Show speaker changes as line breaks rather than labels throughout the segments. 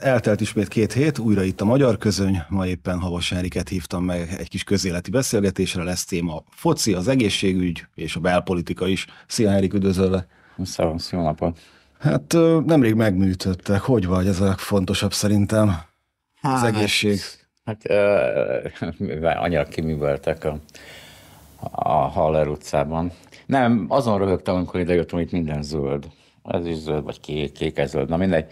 Eltelt ismét két hét, újra itt a Magyar Közöny, ma éppen Havas Henriket hívtam meg egy kis közéleti beszélgetésre, lesz téma foci, az egészségügy és a belpolitika is. Szia Henrik, üdvözölve! szia jó napot! Hát nemrég megműtöttek, hogy vagy, ez a legfontosabb szerintem, hát, az egészség.
Hát, hát uh, annyira kiműveltek a, a Haller utcában. Nem, azon röhögtem, amikor idejöttem, hogy minden zöld. Ez is zöld, vagy kék, kék, ez zöld, na mindegy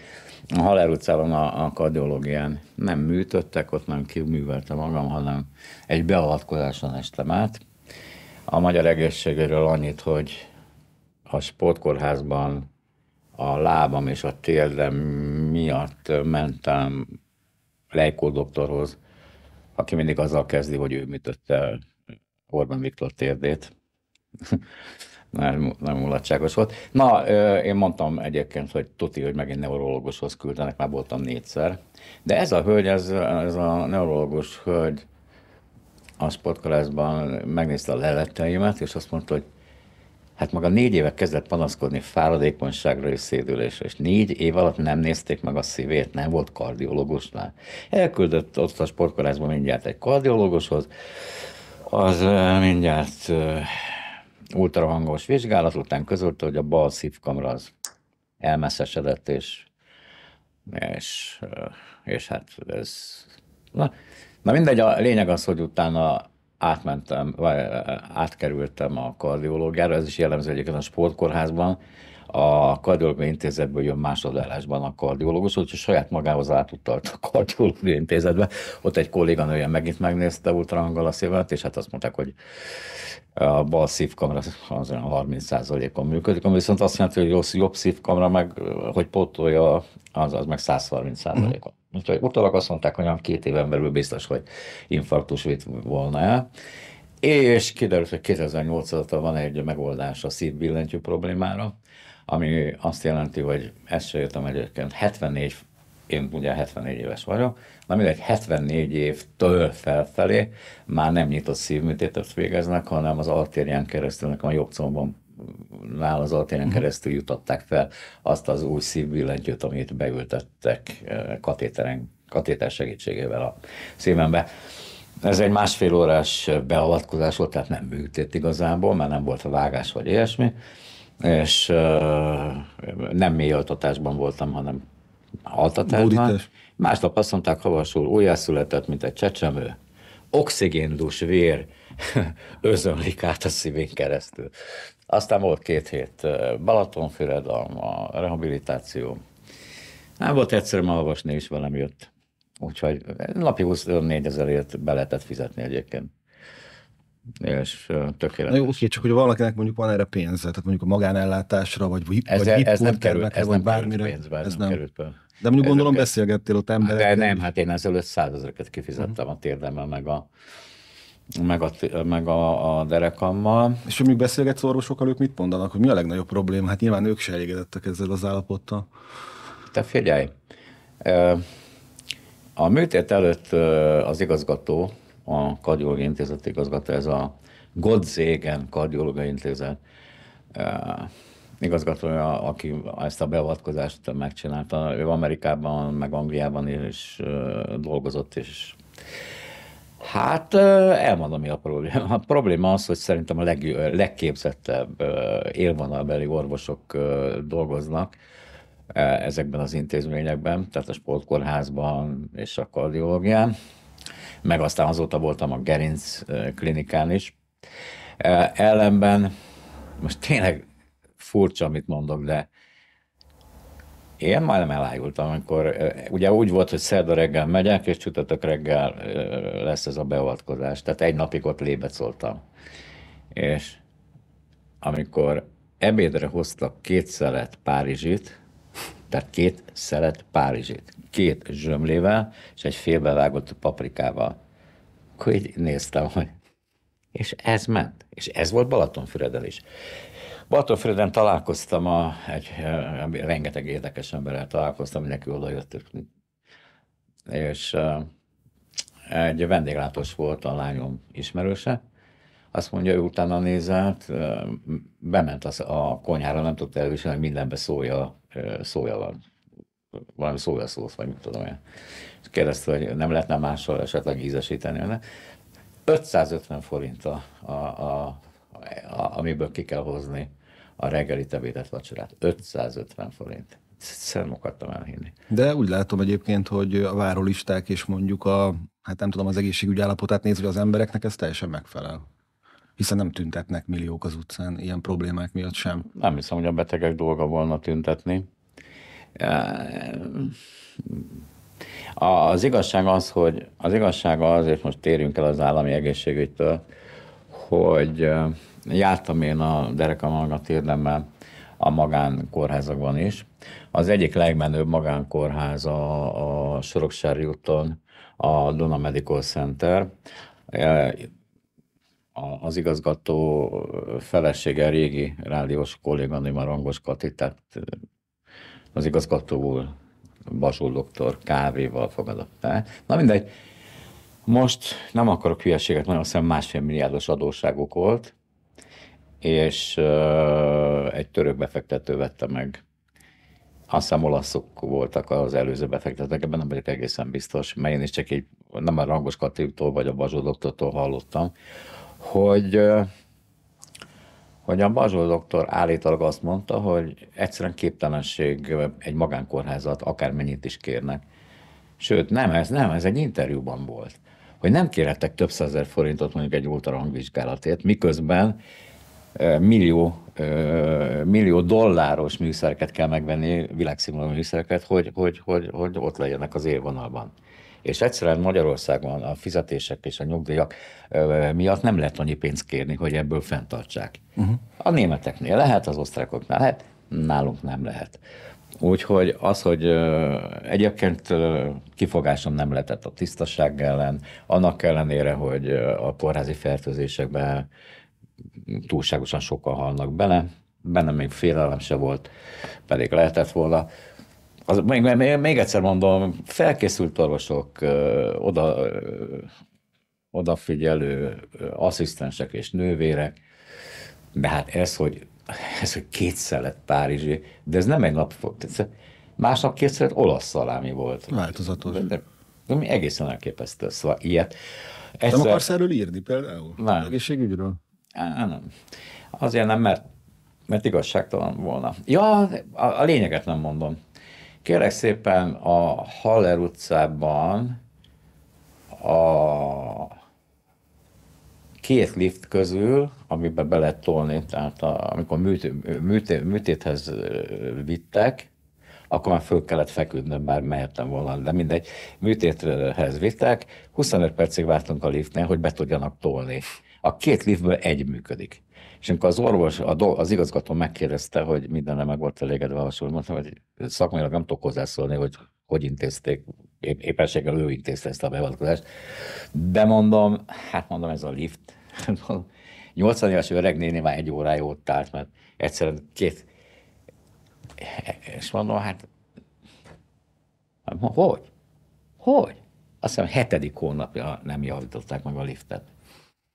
a Haller utcában a, a kardiológián nem műtöttek, ott nem kiművelte magam, hanem egy beavatkozáson estem át. A magyar egészségéről annyit, hogy a sportkórházban a lábam és a térdem miatt mentem Lejkó doktorhoz, aki mindig azzal kezdi, hogy ő műtötte Orbán Viktor térdét. nagyon, mulatságos volt. Na, én mondtam egyébként, hogy tuti, hogy megint neurológushoz küldenek, már voltam négyszer. De ez a hölgy, ez, ez a neurológus hölgy a sportkalászban megnézte a leleteimet, és azt mondta, hogy hát maga négy éve kezdett panaszkodni fáradékonyságra és szédülésre, és négy év alatt nem nézték meg a szívét, nem volt kardiológusnál. Elküldött ott a sportkalászban mindjárt egy kardiológushoz, az mindjárt ultrahangos vizsgálat után közölte, hogy a bal szívkamra az elmeszesedett, és, és, és hát ez... Na, na mindegy, a lényeg az, hogy utána átmentem, vagy átkerültem a kardiológiára, ez is jellemző egyébként a sportkórházban, a kardiológiai intézetből jön másodállásban a kardiológus, úgyhogy saját magához átutalt a kardiológiai intézetbe. Ott egy kolléganője megint megnézte ultrahanggal a szívet, és hát azt mondták, hogy a bal szívkamra az olyan 30%-on működik, ami viszont azt jelenti, hogy rossz, jobb szívkamra meg, hogy pótolja, az, az meg 130%-on. Mm. Úgyhogy utólag azt mondták, hogy olyan két éven belül biztos, hogy infarktus vitt volna el. És kiderült, hogy 2008 óta van egy megoldás a szívbillentyű problémára, ami azt jelenti, hogy ezt se jöttem egyébként, 74, én ugye 74 éves vagyok, na mindegy, 74 évtől felfelé már nem nyitott szívműtétet végeznek, hanem az artérián keresztül, nekem a jobb combom nál az altérén mhm. keresztül jutották fel azt az új szívbillentyűt, amit beültettek eh, katéteren, katéter segítségével a szívembe. Ez egy másfél órás beavatkozás volt, tehát nem műtét igazából, mert nem volt a vágás vagy ilyesmi és uh, nem mély altatásban voltam, hanem altatásban. Másnap azt mondták, havasul újjászületett, mint egy csecsemő. Oxigéndus vér özönlik át a szívén keresztül. Aztán volt két hét Balatonfüredalma, rehabilitáció. Nem hát volt egyszerűen olvasni, is velem jött. Úgyhogy napi 24 ezerért be lehetett fizetni egyébként és tökéletes. Na jó,
oké, csak hogy valakinek mondjuk van erre pénze, tehát mondjuk a magánellátásra, vagy, vagy e- ez, vagy ez nem kerül, ez vagy nem bármire. Pénzbe,
ez nem, nem került be. De mondjuk gondolom beszélgettél ott emberekkel. De nem, hát én ezelőtt százezreket kifizettem
uh-huh. a térdemmel, meg a meg a, meg a, a derekammal. És hogy mondjuk beszélgetsz orvosokkal, ők mit mondanak, hogy mi a legnagyobb probléma? Hát nyilván ők se elégedettek ezzel az állapottal.
Te figyelj, a műtét előtt az igazgató, a kardiológiai intézet igazgató, ez a Godzégen kardiológiai intézet eh, igazgatója, aki ezt a beavatkozást megcsinálta, ő Amerikában, meg Angliában is eh, dolgozott, és Hát eh, elmondom, mi a probléma. A probléma az, hogy szerintem a leg, legképzettebb élvonalbeli orvosok dolgoznak ezekben az intézményekben, tehát a sportkórházban és a kardiológián meg aztán azóta voltam a Gerinc klinikán is. Ellenben, most tényleg furcsa, amit mondok, de én már nem elájultam, amikor ugye úgy volt, hogy szerda reggel megyek, és csütörtök reggel lesz ez a beavatkozás. Tehát egy napig ott lébecoltam. És amikor ebédre hoztak két szelet Párizsit, tehát két szelet párizsit, két zsömlével és egy félbevágott paprikával. Akkor így néztem, hogy és ez ment. És ez volt Balatonfüreden is. Balatonfüreden találkoztam, a, egy, eh, rengeteg érdekes emberrel találkoztam, mindenki oda jöttük. És eh, egy vendéglátós volt a lányom ismerőse, azt mondja, hogy utána nézett, bement az a konyhára, nem tudta elviselni, hogy mindenbe szója, szója van. Valami szósz vagy mit tudom én. És kérdezte, hogy nem lehetne mással esetleg ízesíteni. Ne? 550 forint a, a, a, a, amiből ki kell hozni a reggeli tevédet, vacsorát. 550 forint egyszerűen
akartam elhinni. De úgy látom egyébként, hogy a várólisták és mondjuk a, hát nem tudom, az egészségügy állapotát néz, hogy az embereknek ez teljesen megfelel hiszen nem tüntetnek milliók az utcán ilyen problémák miatt sem.
Nem hiszem, hogy a betegek dolga volna tüntetni. Az igazság az, hogy az igazság az, és most térjünk el az állami egészségügytől, hogy jártam én a derekam hallgat érdemben a magánkórházakban is. Az egyik legmenőbb magánkórház a, a Soroksári úton, a Duna Medical Center az igazgató felesége, régi rádiós kolléganő, már Rangos Kati, tehát az igazgató Basul doktor kávéval fogadott el. Na mindegy, most nem akarok hülyeséget, nagyon hiszem másfél milliárdos adósságuk volt, és uh, egy török befektető vette meg. Azt hiszem olaszok voltak az előző befektetők, ebben nem vagyok egészen biztos, mert én is csak egy nem a Rangos Katiltól vagy a Bazsó hallottam, hogy, hogy a Bazsó doktor állítólag azt mondta, hogy egyszerűen képtelenség egy magánkórházat akármennyit is kérnek. Sőt, nem ez, nem, ez egy interjúban volt. Hogy nem kérhettek több százer forintot mondjuk egy ultrahangvizsgálatért, miközben millió, millió dolláros műszereket kell megvenni, világszínvonalú műszereket, hogy, hogy, hogy, hogy ott legyenek az élvonalban és egyszerűen Magyarországon a fizetések és a nyugdíjak miatt nem lehet annyi pénzt kérni, hogy ebből fenntartsák. Uh-huh. A németeknél lehet, az osztrákoknál lehet, nálunk nem lehet. Úgyhogy az, hogy egyébként kifogásom nem lehetett a tisztaság ellen, annak ellenére, hogy a kórházi fertőzésekben túlságosan sokan halnak bele, benne még félelem se volt, pedig lehetett volna az, még, még, még egyszer mondom, felkészült orvosok, ö, oda, ö, odafigyelő asszisztensek és nővérek, de hát ez, hogy, ez, hogy kétszer lett Párizsi, de ez nem egy nap volt. Másnap kétszer lett olasz szalámi volt. Változatos. De, de, de egészen elképesztő, szóval ilyet.
Egyszer... Nem akarsz erről írni például? Nem.
Egészségügyről? nem. Azért nem, mert, mert igazságtalan volna. Ja, a, a lényeget nem mondom. Kérlek szépen a Haller utcában a két lift közül, amiben be lehet tolni, tehát a, amikor műt, műt, műtéthez vittek, akkor már föl kellett feküdnöm, bár mehettem volna, de mindegy, műtéthez vittek, 25 percig vártunk a liftnél, hogy be tudjanak tolni. A két liftből egy működik. És amikor az orvos, a do, az igazgató megkérdezte, hogy mindenre meg volt elégedve a hasonló, mondtam, hogy szakmailag nem tudok hozzászólni, hogy hogy intézték, éppenséggel ő intézte ezt a beavatkozást. De mondom, hát mondom, ez a lift. 80 éves öreg néni már egy órája ott állt, mert egyszerűen két... És mondom, hát, hát... Hogy? Hogy? Azt hiszem, hetedik hónapja nem javították meg a liftet.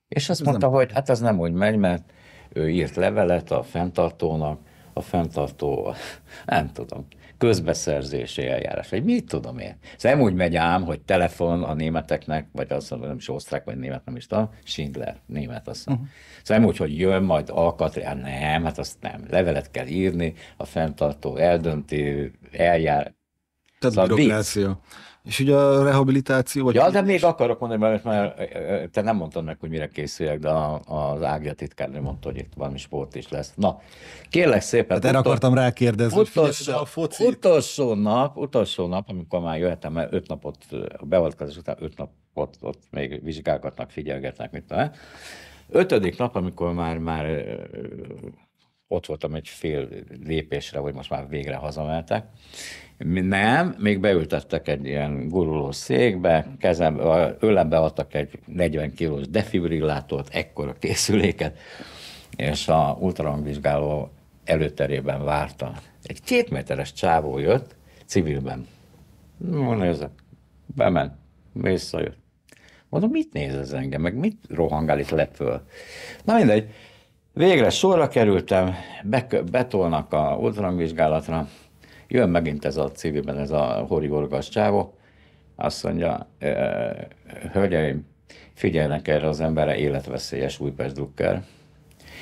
És azt ez mondta, nem... hogy hát az nem úgy megy, mert ő írt levelet a fenntartónak, a fenntartó, nem tudom, közbeszerzési eljárás, vagy mit tudom én. Ez nem úgy megy ám, hogy telefon a németeknek, vagy azt mondom, nem is osztrák, vagy német, nem is tudom, Schindler, német azt mondom. Uh-huh. Ez nem úgy, hogy jön majd alkatrész, hát nem, hát azt nem, levelet kell írni, a fenntartó eldönti, eljár. Tehát szóval és ugye a rehabilitáció... Vagy ja, de még akarok mondani, mert már e, e, e, te nem mondtad meg, hogy mire készüljek, de az Ágia titkárnő mondta, hogy itt valami sport is lesz. Na, kérlek szépen... Hát erre utol... akartam
rákérdezni, utolsó,
hogy a foci... Utolsó nap, utolsó nap, amikor már jöhetem, mert öt napot, a beavatkozás után öt napot ott még vizsgálgatnak, figyelgetnek, mit tudom. Eh? Ötödik nap, amikor már, már ott voltam egy fél lépésre, hogy most már végre hazamentek. Nem, még beültettek egy ilyen guruló székbe, kezem, ölembe adtak egy 40 kilós defibrillátort, ekkora készüléket, és a ultrahangvizsgáló előterében várta. Egy két méteres csávó jött, civilben. Mondom, nézze, bement, visszajött. Mondom, mit néz ez engem, meg mit rohangál itt le föl? Na mindegy, Végre sorra kerültem, be, betolnak a ultrahangvizsgálatra, jön megint ez a civilben, ez a horiborgas csávó, azt mondja, hölgyeim, figyelnek erre az emberre életveszélyes Újpest Drucker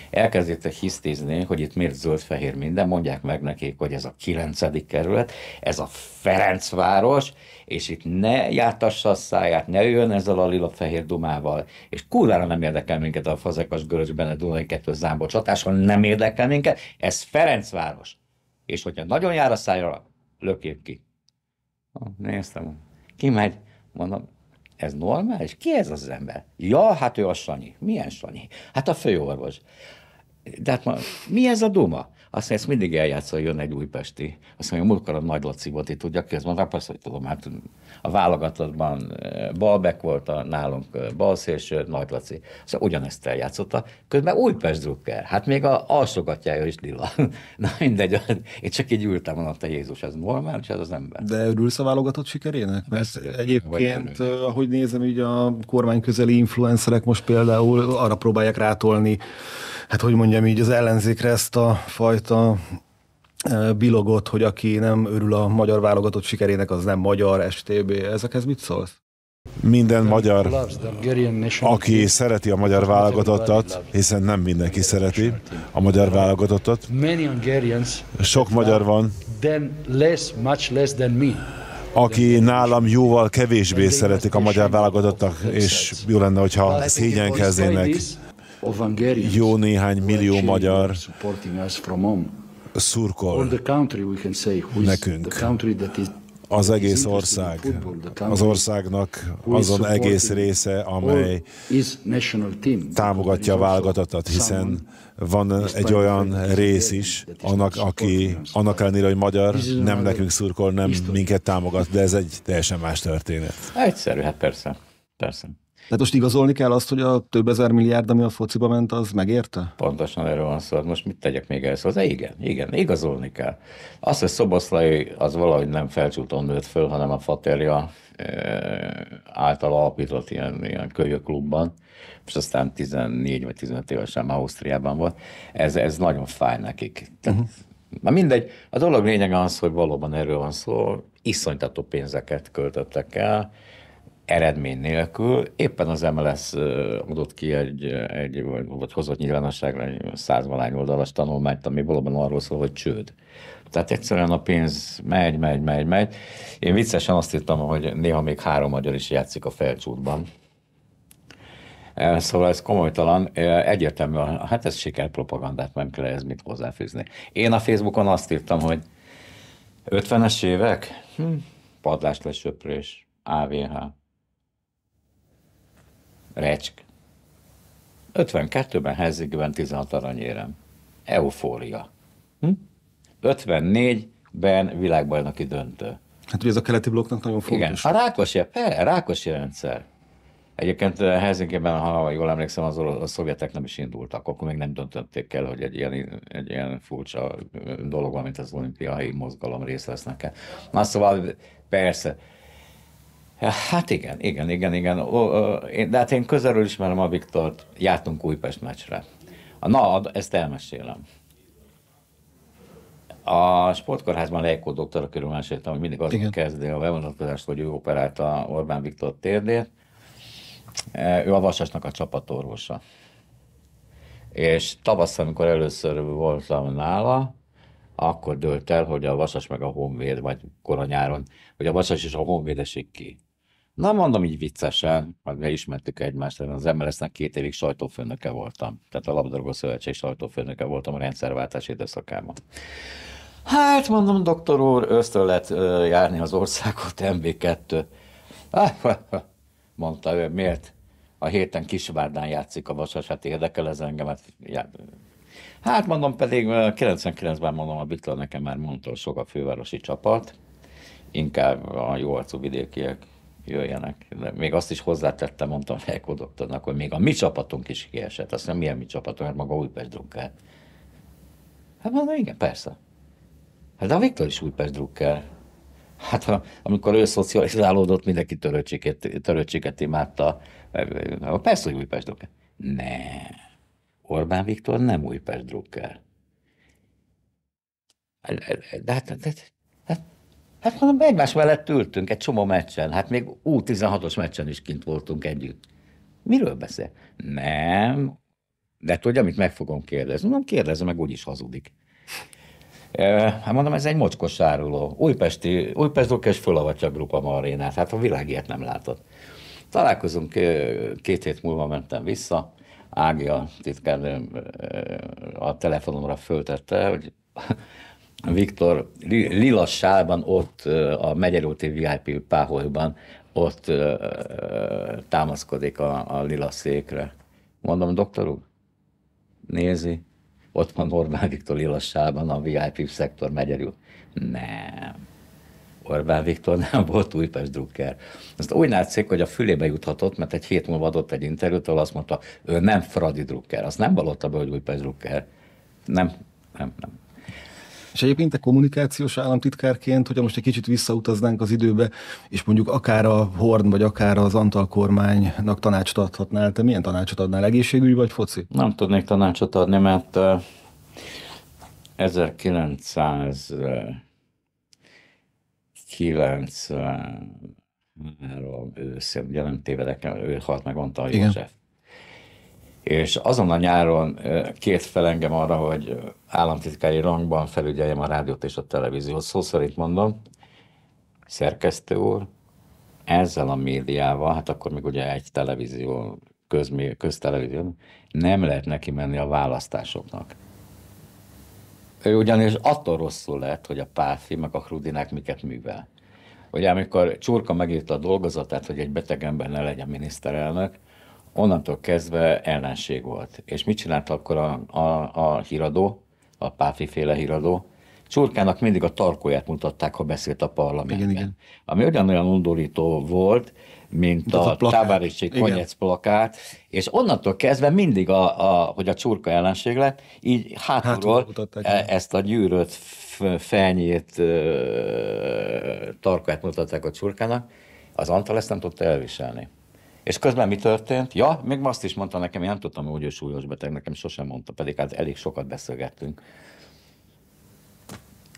elkezdődtek hisztizni, hogy itt miért zöld-fehér minden, mondják meg nekik, hogy ez a kilencedik kerület, ez a Ferencváros, és itt ne jártassa a száját, ne jöjjön ezzel a lila-fehér dumával, és kurvára nem érdekel minket a fazekas görögben a Dunai kettő zámbó csatáson, nem érdekel minket, ez Ferencváros. És hogyha nagyon jár a szájra, lökjék ki. Néztem, kimegy, mondom, ez normális? Ki ez az ember? Ja, hát ő a Sanyi. Milyen Sanyi? Hát a főorvos. De hát ma, mi ez a duma? mondja, ezt mindig eljátszol, jön egy újpesti. Azt mondja, múltkor a Nagy Laci volt, itt tudja ki, ez mondta, hát persze, hogy tudom, hát a válogatottban eh, Balbek volt, a, nálunk eh, balszélső, Nagy Laci. Szóval ugyanezt eljátszotta. Közben Újpest drukkel, hát még a alsogatjája is lila. Na mindegy, én csak így ültem, mondom, te Jézus, ez normális, ez az ember.
De örülsz a válogatott sikerének? Mert egyébként, eh, ahogy nézem, így a kormány közeli influencerek most például arra próbálják rátolni hát hogy mondjam így, az ellenzékre ezt a fajta e, bilogot, hogy aki nem örül a magyar válogatott sikerének, az nem magyar, STB, ezekhez mit szólsz? Minden magyar, aki szereti a magyar válogatottat, hiszen nem mindenki szereti a magyar válogatottat, sok magyar van, aki nálam jóval kevésbé szeretik a magyar válogatottak, és jó lenne, hogyha szégyenkeznének jó néhány millió magyar szurkol nekünk. Az egész ország, az országnak azon egész része, amely támogatja a válogatottat, hiszen van egy olyan rész is, annak, aki, annak ellenére, hogy magyar, nem nekünk szurkol, nem minket támogat, de ez egy teljesen más történet. Egyszerű, hát persze. Persze. Tehát most igazolni kell azt, hogy a több ezer milliárd, ami a fociba ment, az megérte? Pontosan erről
van szó. Hát most mit tegyek még ehhez hozzá? Igen, igen, igazolni kell. Azt, hogy Szoboszlai az valahogy nem felcsúton nőtt föl, hanem a faterja e, által alapított ilyen, ilyen kölyöklubban, és aztán 14 vagy 15 évesen már Ausztriában volt. Ez, ez nagyon fáj nekik. uh-huh. Na mindegy, a dolog lényege az, hogy valóban erről van szó, iszonytató pénzeket költöttek el, eredmény nélkül. Éppen az MLS adott ki egy, egy vagy, vagy hozott nyilvánosságra egy százvalány oldalas tanulmányt, ami valóban arról szól, hogy csőd. Tehát egyszerűen a pénz megy, megy, megy, megy. Én viccesen azt hittem, hogy néha még három magyar is játszik a felcsútban. Szóval ez komolytalan, egyértelműen, hát ez sikerpropagandát nem kell ez mit hozzáfűzni. Én a Facebookon azt írtam, hogy 50-es évek, hm, lesöprés, AVH, Recsk. 52-ben Helsinki-ben 16 aranyérem. Eufória. Hm? 54-ben világbajnoki döntő.
Hát ugye ez a keleti blokknak nagyon fontos. Igen, a Rákosi, per,
Rákosi rendszer. Egyébként eh, Helsinki-ben, ha jól emlékszem, az a szovjetek nem is indultak, akkor még nem döntötték el, hogy egy ilyen, egy ilyen furcsa eh, dolog, mint az olimpiai mozgalom részt vesznek el. Na szóval persze, Hát igen, igen, igen, igen. De hát én közelről ismerem a Viktort, jártunk Újpest meccsre. Na, ezt elmesélem. A sportkórházban Lejkó doktor, akiről meséltem, hogy mindig az kezdi a bevonatkozást, hogy ő operálta Orbán Viktor térdét. E, ő a Vasasnak a csapatorvosa. És tavasszal, amikor először voltam nála, akkor dölt el, hogy a Vasas meg a Honvéd, vagy koronyáron, hogy a Vasas és a Honvéd esik ki. Na, mondom így viccesen, meg ismertük egymást, az MLS-nek két évig sajtófőnöke voltam. Tehát a labdarúgó szövetség sajtófőnöke voltam a rendszerváltás időszakában. Hát, mondom, doktor úr, ösztön lehet járni az országot, MB2. Mondta ő, miért? A héten Kisvárdán játszik a Vasas, hát érdekel ez engemet. Hát, hát mondom, pedig 99-ben mondom, a Bitla nekem már mondta, sok a fővárosi csapat, inkább a jó arcú vidékiek jöjjenek. De még azt is hozzátettem, mondtam Felko doktornak, hogy még a mi csapatunk is kiesett. Azt mondja, milyen mi csapatunk, mert maga Újpest drukkel. Hát mondom, igen, persze. Hát de a Viktor is Újpest drukkel. Hát ha, amikor ő szocializálódott, mindenki törőcséket, törőcséket imádta. Persze, hogy Újpest drukkel. Ne. Orbán Viktor nem Újpest drukkel. De hát, de, de, de, Hát mondom, egymás mellett ültünk egy csomó meccsen, hát még U16-os meccsen is kint voltunk együtt. Miről beszél? Nem. De tudja, amit meg fogom kérdezni? Mondom, kérdezze meg, úgyis hazudik. Hát mondom, ez egy mocskos áruló. Újpesti, Újpest és Fölavacsa Grupa Marénát. Hát a világ ilyet nem látott. Találkozunk, két hét múlva mentem vissza, Ági a titkárnőm a telefonomra föltette, hogy Viktor Lilassában, ott a Megyeróti VIP páholyban, ott támaszkodik a, a lila székre. Mondom, doktor úr, nézi, ott van Orbán Viktor Lilassában, a VIP szektor Megyerül. Nem. Orbán Viktor nem volt Újpest drukker. Ezt úgy látszik, hogy a fülébe juthatott, mert egy hét múlva adott egy interjút, ahol azt mondta, ő nem Fradi drukker. Azt nem vallotta be, hogy Újpest drukker. Nem,
nem, nem. És egyébként a kommunikációs államtitkárként, hogyha most egy kicsit visszautaznánk az időbe, és mondjuk akár a Horn, vagy akár az Antal kormánynak tanácsot adhatnál, te milyen tanácsot adnál? Egészségügy vagy foci?
Nem tudnék tanácsot adni, mert 1993 őszén, ugye nem tévedek, ő halt meg, a József. Igen és azon a nyáron két fel engem arra, hogy államtitkári rangban felügyeljem a rádiót és a televíziót. Szó szerint mondom, szerkesztő úr, ezzel a médiával, hát akkor még ugye egy televízió, közmé, köztelevízió, nem lehet neki menni a választásoknak. Ő ugyanis attól rosszul lett, hogy a Páfi meg a Krudinák miket művel. Ugye amikor Csurka megírta a dolgozatát, hogy egy beteg ember ne legyen miniszterelnök, onnantól kezdve ellenség volt. És mit csinált akkor a, a, a híradó, a Páfi féle híradó? Csurkának mindig a tarkóját mutatták, ha beszélt a parlamentben. Igen, igen. Ami olyan-olyan undorító volt, mint a, a Távárési Konyec plakát, és onnantól kezdve mindig, a, a, hogy a csurka ellenség lett, így
hátulról e,
ezt a gyűrött, felnyírt tarkóját mutatták a csurkának, az Antal ezt nem tudta elviselni. És közben mi történt? Ja, még azt is mondta nekem, én nem tudtam, hogy ő súlyos beteg, nekem sosem mondta, pedig hát elég sokat beszélgettünk,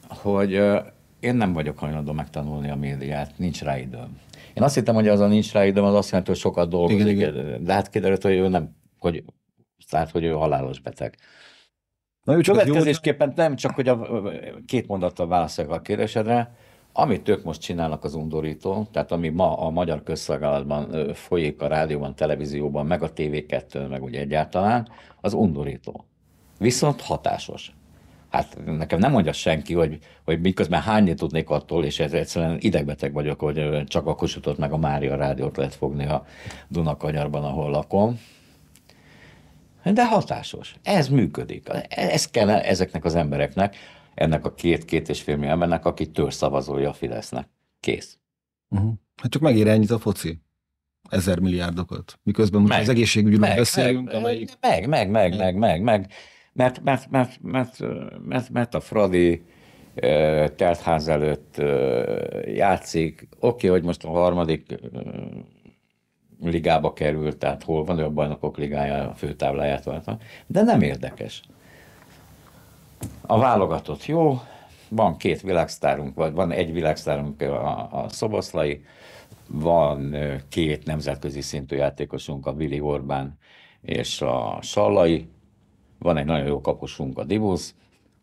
hogy én nem vagyok hajlandó megtanulni a médiát, nincs rá időm. Én azt hittem, hogy az a nincs rá időm, az azt jelenti, hogy sokat dolgozik, igen, igen. de hát kiderült, hogy ő nem, hogy, tehát, hogy ő halálos beteg. Na, Következésképpen nem csak, hogy a két mondattal válaszolok a kérdésedre, amit ők most csinálnak az undorító, tehát ami ma a magyar közszolgálatban folyik a rádióban, televízióban, meg a TV2, meg ugye egyáltalán, az undorító. Viszont hatásos. Hát nekem nem mondja senki, hogy, hogy miközben hányni tudnék attól, és ez egyszerűen idegbeteg vagyok, hogy csak a Kossuthot meg a Mária rádiót lehet fogni a Dunakanyarban, ahol lakom. De hatásos. Ez működik. Ez kell ezeknek az embereknek ennek a két-két és fél embernek, aki törszavazója a
Fidesznek. Kész. Uh-huh. Hát csak megér ennyit a foci ezer milliárdokat. Miközben most meg, az egészségügyről meg, beszélünk, meg,
amelyik... Meg, meg, meg, meg, meg, meg. Mert, mert, mert, mert, mert, mert a Fradi teltház előtt játszik. Oké, okay, hogy most a harmadik ligába került, tehát hol van, ő a bajnokok ligája, a főtábláját van. de nem érdekes. A válogatott jó, van két világsztárunk, vagy van egy világsztárunk a, a Szoboszlai, van két nemzetközi szintű játékosunk, a Vili Orbán és a Sallai, van egy nagyon jó kapusunk, a Dibusz,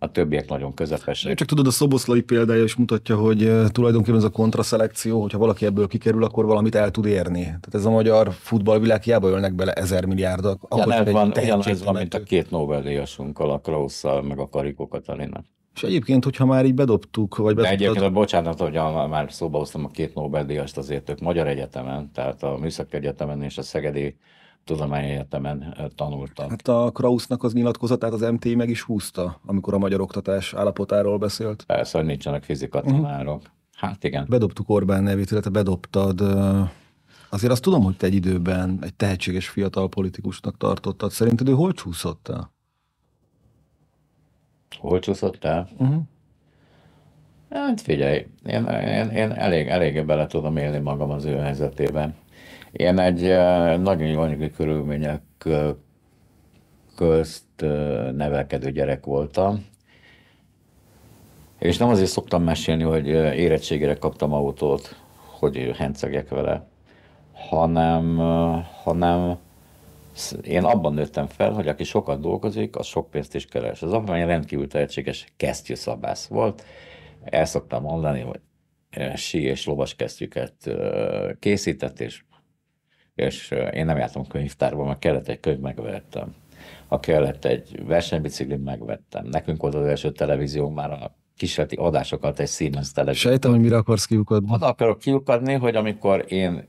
a többiek nagyon közepesek.
Csak tudod, a szoboszlai példája is mutatja, hogy eh, tulajdonképpen ez a kontraszelekció, hogyha valaki ebből kikerül, akkor valamit el tud érni. Tehát ez a magyar futballvilág hiába ölnek bele ezer milliárdak. Akkor ja, van,
ez van, mint a két Nobel-díjasunkkal, a Krausszal, meg a Karikó Katalina.
És egyébként, hogyha már így bedobtuk, vagy bedobtuk.
De egyébként, bocsánat, hogy már szóba hoztam a két Nobel-díjast azért ők Magyar Egyetemen, tehát a Műszaki Egyetemen és a Szegedi egyetemen tanultam.
Hát a Krausznak az nyilatkozatát az MT meg is húzta, amikor a magyar oktatás állapotáról beszélt. Persze, hogy nincsenek fizikatanárok. Mhm. Uh-huh. Hát igen. Bedobtuk Orbán nevét, illetve bedobtad. Azért azt tudom, hogy te egy időben egy tehetséges fiatal politikusnak tartottad. Szerinted ő hol csúszott el? Hol csúszott el? Uh-huh. Hát figyelj, én, én,
én elég, eléggé bele tudom élni magam az ő helyzetében. Én egy nagyon anyagi körülmények közt nevelkedő gyerek voltam, és nem azért szoktam mesélni, hogy érettségére kaptam autót, hogy hencegek vele, hanem, hanem én abban nőttem fel, hogy aki sokat dolgozik, az sok pénzt is keres. Az apám egy rendkívül tehetséges kesztyűszabász volt. El szoktam mondani, hogy sí és lovas kesztyüket készített, és és én nem jártam könyvtárba, mert kellett egy könyv, megvettem. Ha kellett egy versenybicikli, megvettem. Nekünk volt az első televízió már a kísérleti adásokat egy Siemens televízió.
Sejtem, hogy mire akarsz kiukadni.
Oda akarok kiukadni, hogy amikor én,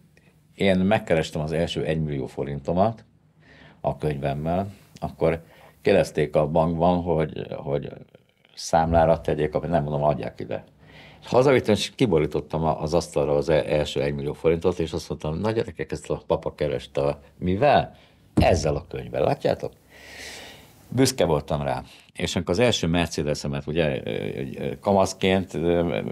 én megkerestem az első 1 millió forintomat a könyvemmel, akkor kérdezték a bankban, hogy, hogy számlára tegyék, amit nem mondom, adják ide. Hazavittem, és kiborítottam az asztalra az e- első 1 millió forintot, és azt mondtam, nagy gyerekek, ezt a papa kereste a mivel? Ezzel a könyvvel, látjátok? Büszke voltam rá. És amikor az első Mercedesemet, ugye kamaszként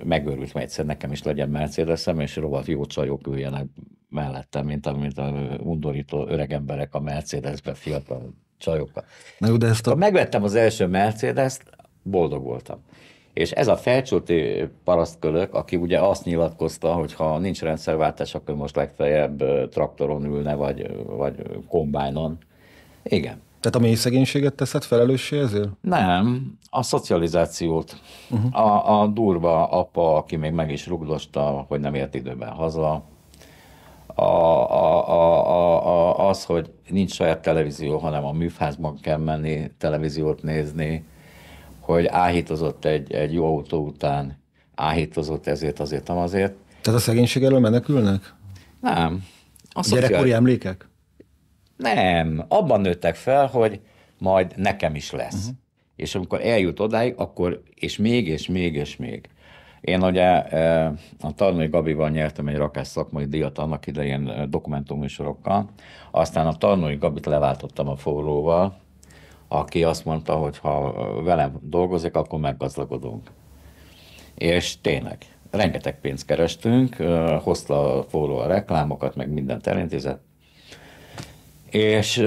megőrült, mert egyszer nekem is legyen Mercedesem, és rovat jó csajok üljenek mellettem, mint a, mint a undorító öreg emberek a Mercedesbe, fiatal csajokkal. Na, de ezt a... megvettem az első Mercedes-t, boldog voltam. És ez a felcsúti parasztkölök, aki ugye azt nyilatkozta, hogy ha nincs rendszerváltás, akkor most legfeljebb traktoron ülne, vagy, vagy kombájnon. Igen.
Tehát a mély szegénységet teszed felelőssé ezért?
Nem, a szocializációt.
Uh-huh. A,
a durva apa, aki még meg is rugdosta, hogy nem ért időben haza, a, a, a, a, az, hogy nincs saját televízió, hanem a műfázban kell menni, televíziót nézni, hogy áhítozott egy, egy jó autó után, áhítozott ezért, azért, azért.
Tehát a szegénység elől menekülnek? Nem. A Gyerekkori szociál... emlékek?
Nem. Abban nőttek fel, hogy majd nekem is lesz. Uh-huh. És amikor eljut odáig, akkor és még, és még, és még. Én ugye e, a Tarnói Gabival nyertem egy rakás szakmai díjat annak idején e, dokumentumműsorokkal, aztán a Tarnói Gabit leváltottam a forróval, aki azt mondta, hogy ha velem dolgozik, akkor meggazdagodunk. És tényleg, rengeteg pénzt kerestünk, hozta fóló a reklámokat, meg mindent elintézett. És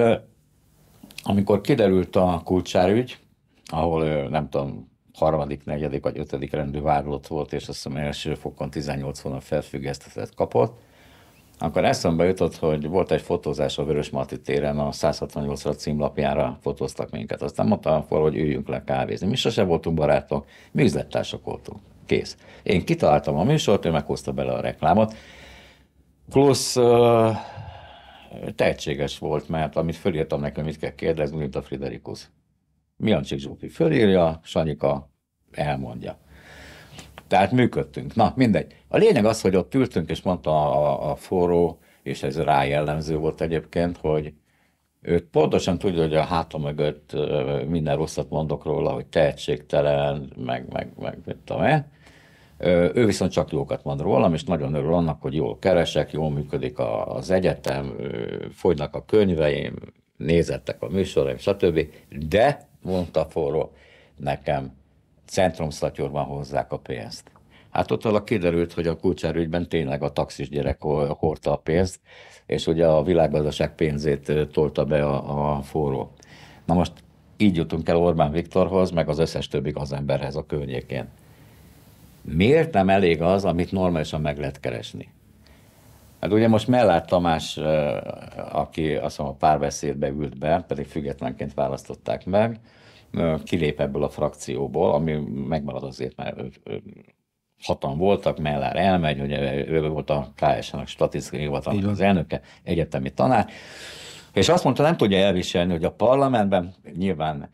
amikor kiderült a kulcsárügy, ahol nem tudom, harmadik, negyedik vagy ötödik rendű vádlott volt, és azt hiszem első fokon 18 hónap felfüggesztetet kapott, akkor eszembe jutott, hogy volt egy fotózás a Vörös Marti téren, a 168-ra címlapjára fotóztak minket. Aztán mondta a hogy üljünk le kávézni. Mi sose voltunk barátok, mi üzlettársak voltunk. Kész. Én kitaláltam a műsort, ő meghozta bele a reklámot. Plusz uh, tehetséges volt, mert amit fölírtam nekem, mit kell kérdezni, mint a Friderikus. Milancsik Zsófi fölírja, Sanyika elmondja. Tehát működtünk. Na, mindegy. A lényeg az, hogy ott ültünk, és mondta a, a, forró, és ez rá jellemző volt egyébként, hogy ő pontosan tudja, hogy a hátam mögött minden rosszat mondok róla, hogy tehetségtelen, meg, meg, meg, mit tudom -e. Ő viszont csak jókat mond rólam, és nagyon örül annak, hogy jól keresek, jól működik az egyetem, fogynak a könyveim, nézettek a műsoraim, stb. De, mondta forró nekem, centrumszatyorban hozzák a pénzt. Hát ott valaki kiderült, hogy a kulcsárügyben tényleg a taxis gyerek hordta a pénzt, és ugye a világgazdaság pénzét tolta be a, a forró. Na most így jutunk el Orbán Viktorhoz, meg az összes többi az emberhez a környékén. Miért nem elég az, amit normálisan meg lehet keresni? Hát ugye most Mellár Tamás, aki azt mondom a párbeszédbe ült be, pedig függetlenként választották meg, kilép ebből a frakcióból, ami megmarad azért, mert hatan voltak, Mellár elmegy, hogy ő volt a KS-nak statisztikai hivatalnak az elnöke, egyetemi tanár, és azt mondta, nem tudja elviselni, hogy a parlamentben nyilván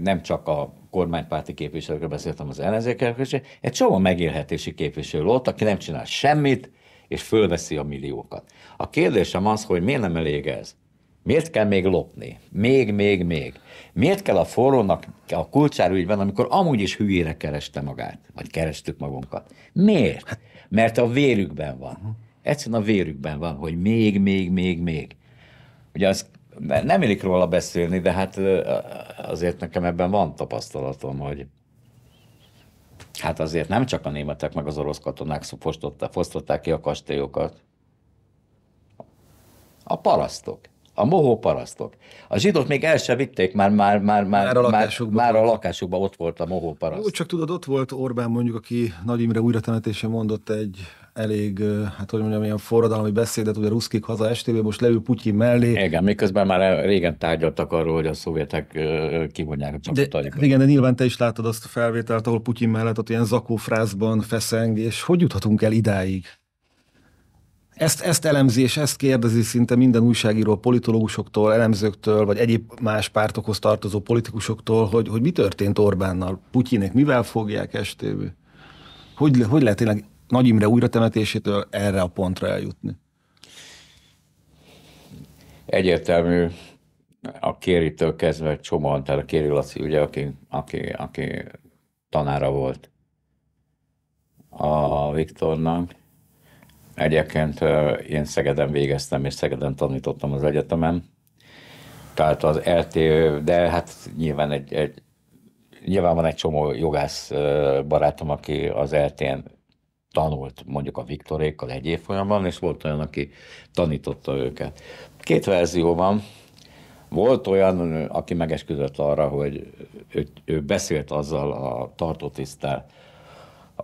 nem csak a kormánypárti képviselőkről beszéltem az ellenzékelőkről, egy csomó megélhetési képviselő volt, aki nem csinál semmit, és fölveszi a milliókat. A kérdésem az, hogy miért nem elég ez? Miért kell még lopni? Még, még, még. Miért kell a forrónak a kulcsárügyben, amikor amúgy is hülyére kereste magát, vagy kerestük magunkat? Miért? Hát- Mert a vérükben van. Egyszerűen a vérükben van, hogy még, még, még, még. Ugye az nem élik róla beszélni, de hát azért nekem ebben van tapasztalatom, hogy hát azért nem csak a németek meg az orosz katonák fosztották ki a kastélyokat. A parasztok a mohó parasztok. A zsidót még el sem vitték, már, már, már, már, a már, már a lakásukban ott volt a mohó paraszt. Úgy
csak tudod, ott volt Orbán mondjuk, aki Nagy Imre újra temetésén mondott egy elég, hát hogy mondjam, ilyen forradalmi beszédet, ugye ruszkik haza estébe, most leül Putyin mellé. Igen,
miközben már régen tárgyaltak arról, hogy a szovjetek kivonják a csapatot.
Igen, de nyilván te is látod azt a felvételt, ahol Putyin mellett ott ilyen zakófrázban feszeng, és hogy juthatunk el idáig? Ezt, ezt elemzés, ezt kérdezi szinte minden újságíró politológusoktól, elemzőktől, vagy egyéb más pártokhoz tartozó politikusoktól, hogy, hogy mi történt Orbánnal, Putyinek, mivel fogják estéből? Hogy, hogy lehet tényleg Nagy Imre újra temetésétől erre a pontra eljutni?
Egyértelmű a kéritől kezdve csomó, tehát a Kéri Laci, ugye, aki, aki, aki tanára volt a Viktornak, Egyébként én Szegeden végeztem, és Szegeden tanítottam az egyetemen. Tehát az LTO, de hát nyilván egy, egy nyilván van egy csomó jogász barátom, aki az eltén tanult mondjuk a Viktorékkal egy évfolyamban, és volt olyan, aki tanította őket. Két verzió van. Volt olyan, aki megesküdött arra, hogy ő, ő beszélt azzal a tartótisztel,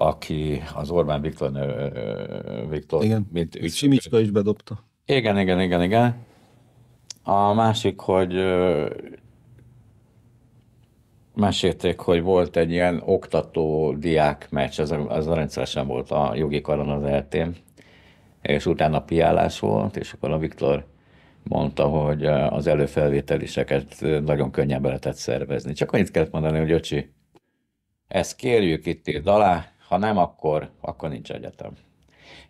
aki az Orbán Viktor, Viktor igen. mint ügy... Simicska is bedobta. Igen, igen, igen, igen. A másik, hogy mesélték, hogy volt egy ilyen oktató-diák meccs, ez, ez rendszeresen volt a jogi karon az eltén, és utána piálás volt, és akkor a Viktor mondta, hogy az előfelvételiseket nagyon könnyen be lehetett szervezni. Csak annyit kellett mondani, hogy öcsi, ezt kérjük itt írd alá, ha nem, akkor, akkor nincs egyetem.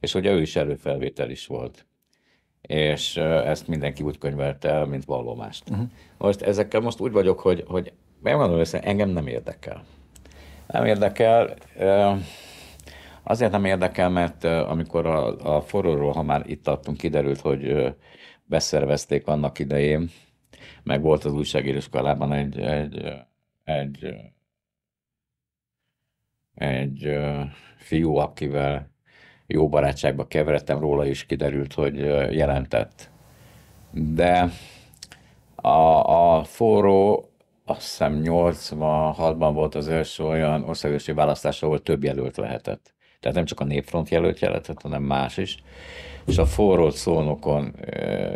És ugye ő is erőfelvétel is volt. És ezt mindenki úgy könyvelte el, mint vallomást. Uh-huh. Mhm. Most ezekkel most úgy vagyok, hogy, hogy megmondom össze, engem nem érdekel. Nem érdekel, azért nem érdekel, mert amikor a, a forróról, ha már itt tartunk, kiderült, hogy beszervezték annak idején, meg volt az újságíróskalában egy, egy, egy egy fiú, akivel jó barátságba keveredtem, róla is kiderült, hogy jelentett. De a, a forró, azt hiszem 86-ban volt az első olyan országosi választás, ahol több jelölt lehetett. Tehát nem csak a népfront jelölt jelentett, hanem más is. És a forró szónokon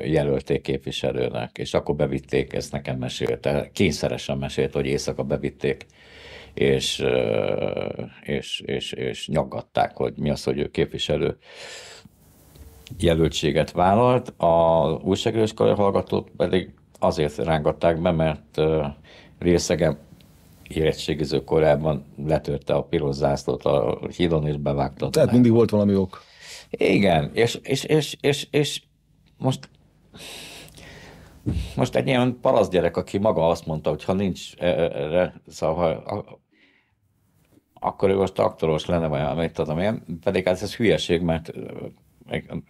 jelölték képviselőnek, és akkor bevitték, ezt nekem mesélte, kényszeresen mesélt, hogy éjszaka bevitték és, és, és, és nyaggatták, hogy mi az, hogy ő képviselő jelöltséget vállalt. A újságírós hallgatók pedig azért rángatták be, mert részegen érettségiző korában letörte a piros zászlót a hídon, és bevágta. Tehát mindig volt valami ok. Igen, és, és, és, és, és most most egy ilyen paraszgyerek, aki maga azt mondta, hogy ha nincs erre, e, e, szóval ha, akkor ő most aktoros lenne, vagy amit tudom én, pedig hát ez hülyeség, mert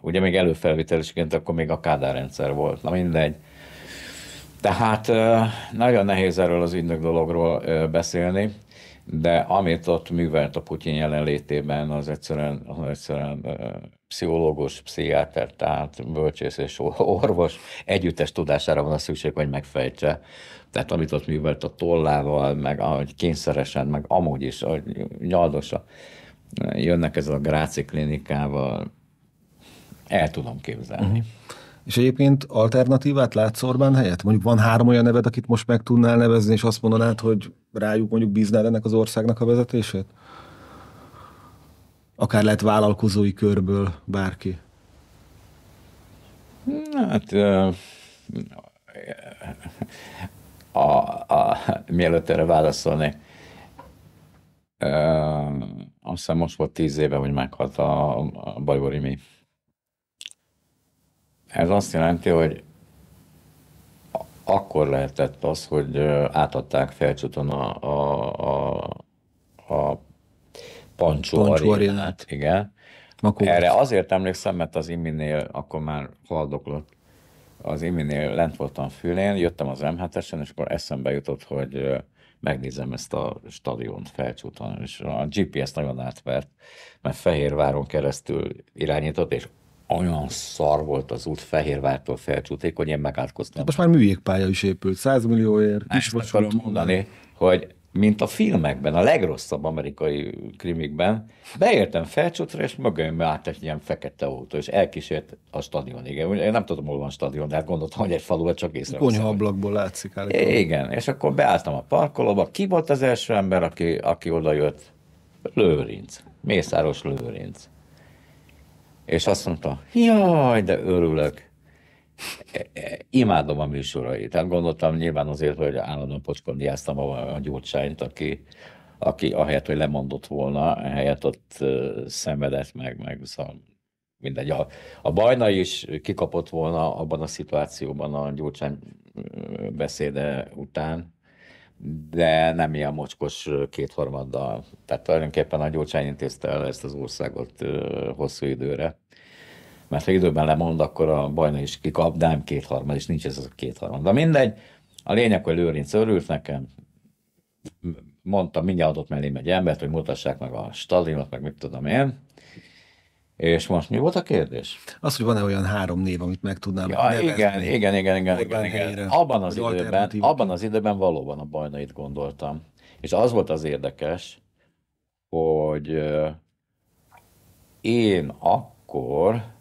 ugye még előfelvételésként akkor még a Kádár rendszer volt, na mindegy. Tehát nagyon nehéz erről az ügynök dologról beszélni, de amit ott művelt a Putyin jelenlétében, az egyszerűen, az egyszerűen pszichológus, pszichiáter, tehát bölcsész és orvos együttes tudására van a szükség, hogy megfejtse, tehát amit ott művelt a tollával, meg ahogy kényszeresen, meg amúgy is, ahogy nyaldosa, eh, jönnek ez a Gráci klinikával, el tudom képzelni.
Uh-huh. És egyébként alternatívát látsz Orbán helyett? Mondjuk van három olyan neved, akit most meg tudnál nevezni, és azt mondanád, hogy rájuk mondjuk bíznál ennek az országnak a vezetését? Akár lehet vállalkozói körből bárki. Hát
a, a, mielőtt erre válaszolni. ö, azt hiszem most volt tíz éve, hogy meghalt a, a mi? Ez azt jelenti, hogy akkor lehetett az, hogy átadták felcsúton a, a, a, a Pancsó, Pancsó arénát. Igen. Makó. Erre azért emlékszem, mert az iminél akkor már haldoklott az iminél lent voltam Fülén, jöttem az M7-esen, és akkor eszembe jutott, hogy megnézem ezt a stadiont felcsúton, és a GPS nagyon átvert, mert Fehérváron keresztül irányított, és olyan szar volt az út Fehérvártól felcsúték, hogy én megátkoztam.
Most már műjégpálya is épült, 100 millióért. Ezt akarom mondani,
hogy mint a filmekben, a legrosszabb amerikai krimikben, beértem felcsútra, és mögöm állt egy ilyen fekete autó, és elkísért a stadionig. Én nem tudom, hol van a stadion, de hát gondoltam, hogy egy falu, csak észre. Konyha
ablakból látszik. Állítom. Igen,
és akkor beálltam a parkolóba. Ki volt az első ember, aki, aki oda jött? Lőrinc. Mészáros Lőrinc. És azt mondta, jaj, de örülök imádom a műsorait. Tehát gondoltam nyilván azért, hogy állandóan pocskondiáztam a, a gyurcsányt, aki, aki ahelyett, hogy lemondott volna, helyett ott szenvedett meg, meg szóval mindegy. A, a bajna is kikapott volna abban a szituációban a gyurcsány beszéde után, de nem ilyen mocskos kétharmaddal. Tehát tulajdonképpen a gyurcsány intézte el ezt az országot hosszú időre mert ha időben lemond, akkor a bajnok is kikap, de nem kétharmad, és nincs ez a kétharmad. De mindegy, a lényeg, hogy Lőrinc örült nekem, mondtam, mindjárt adott mellém egy embert, hogy mutassák meg a stadionot, meg mit tudom én.
És most mi volt a kérdés? Az, hogy van-e olyan három név, amit meg tudnám ja, nevezni. Igen,
igen, igen, igen, igen, igen. Abban, az időben, abban az időben valóban a bajnait gondoltam. És az volt az érdekes, hogy én akkor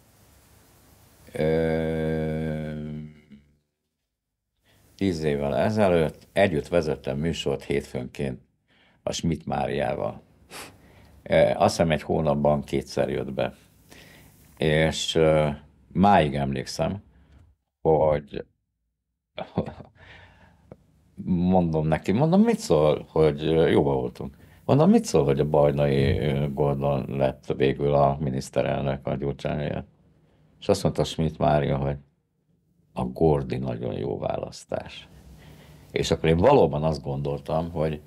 tíz évvel ezelőtt együtt vezettem műsort hétfőnként a Schmidt Máriával. Azt hiszem egy hónapban kétszer jött be. És máig emlékszem, hogy mondom neki, mondom, mit szól, hogy jóba voltunk. Mondom, mit szól, hogy a bajnai Gordon lett végül a miniszterelnök a Gyurcsány és azt mondta Smit Mária, hogy a Gordi nagyon jó választás. És akkor én valóban azt gondoltam, hogy,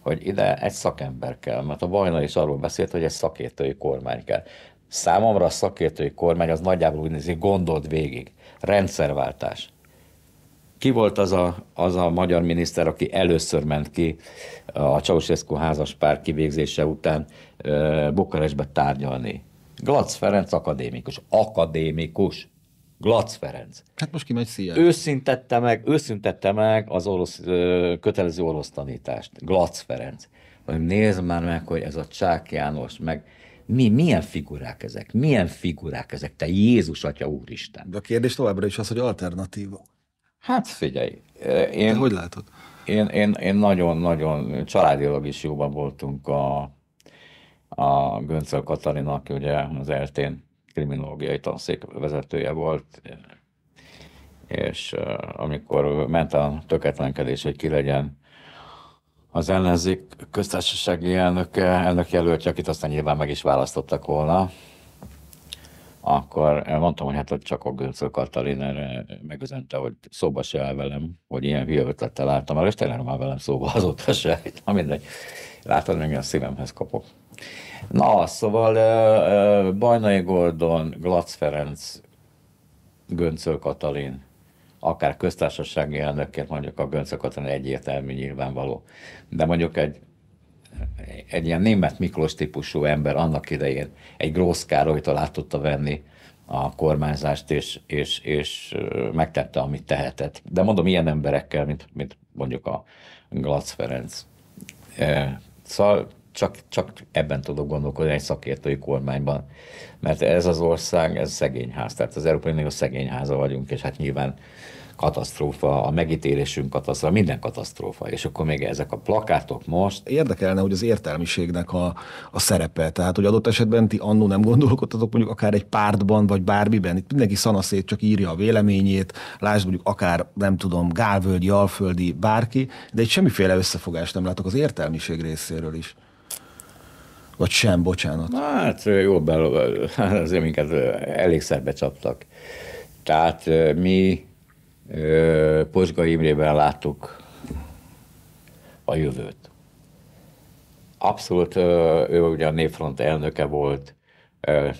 hogy ide egy szakember kell, mert a Bajna is arról beszélt, hogy egy szakértői kormány kell. Számomra a szakértői kormány az nagyjából úgy nézi, gondolt végig. Rendszerváltás. Ki volt az a, az a magyar miniszter, aki először ment ki a Ceausescu házas pár kivégzése után Bukarestbe tárgyalni? Glac Ferenc akadémikus. Akadémikus.
Glac Ferenc. Hát most kimegy szia. Ő
meg, őszintette meg az orosz, kötelező orosz tanítást. Glac Ferenc. Hogy nézd már meg, hogy ez a Csák János, meg mi, milyen figurák ezek? Milyen figurák ezek? Te Jézus Atya Úristen. De a kérdés továbbra is az, hogy alternatíva. Hát figyelj. Én, Te hogy látod? Én nagyon-nagyon családilag is jóban voltunk a a Göncöl Katalin, aki ugye az eltén kriminológiai tanszék vezetője volt, és amikor ment a töketlenkedés, hogy ki legyen az ellenzék köztársasági elnöke, elnök jelöltje, akit aztán nyilván meg is választottak volna, akkor mondtam, hogy hát csak a Göncöl Katalin erre megözente, hogy szóba se áll velem, hogy ilyen hülye ötlettel álltam el, és tényleg már velem szóba azóta se, na mindegy. Látod, még a szívemhez kapok. Na, szóval Bajnai Gordon, Glac Ferenc, Göncöl Katalin, akár köztársasági elnökként mondjuk a Göncöl Katalin egyértelmű nyilvánvaló. De mondjuk egy egy ilyen német Miklós típusú ember annak idején egy Grósz Károlytól át tudta venni a kormányzást, és, és, és megtette, amit tehetett. De mondom, ilyen emberekkel, mint, mint mondjuk a Glac Ferenc, Szóval csak, csak ebben tudok gondolkodni egy szakértői kormányban. Mert ez az ország, ez szegényház. Tehát az Európai Unió szegényháza vagyunk, és hát nyilván katasztrófa, a megítélésünk katasztrófa, minden katasztrófa, és akkor még ezek a plakátok
most. Érdekelne, hogy az értelmiségnek a, a szerepe, tehát hogy adott esetben ti annó nem gondolkodtatok mondjuk akár egy pártban, vagy bármiben, itt mindenki szanaszét csak írja a véleményét, lásd mondjuk akár, nem tudom, Gálvölgyi, Alföldi, bárki, de egy semmiféle összefogást nem látok az értelmiség részéről is. Vagy sem, bocsánat. Na, hát jó,
belőle azért minket elég szerbe csaptak. Tehát mi Pozsga Imrében láttuk a jövőt. Abszolút, ő ugye a néfront elnöke volt,